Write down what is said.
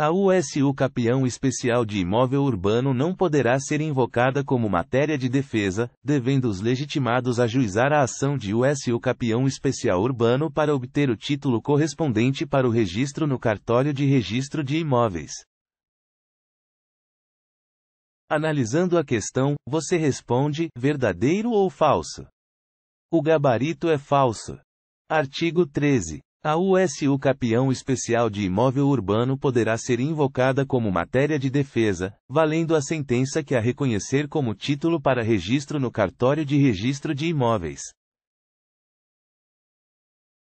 A USU Capião Especial de Imóvel Urbano não poderá ser invocada como matéria de defesa, devendo os legitimados ajuizar a ação de USU Capião Especial Urbano para obter o título correspondente para o registro no Cartório de Registro de Imóveis. Analisando a questão, você responde: verdadeiro ou falso? O gabarito é falso. Artigo 13. A USU Capião Especial de Imóvel Urbano poderá ser invocada como matéria de defesa, valendo a sentença que a reconhecer como título para registro no Cartório de Registro de Imóveis.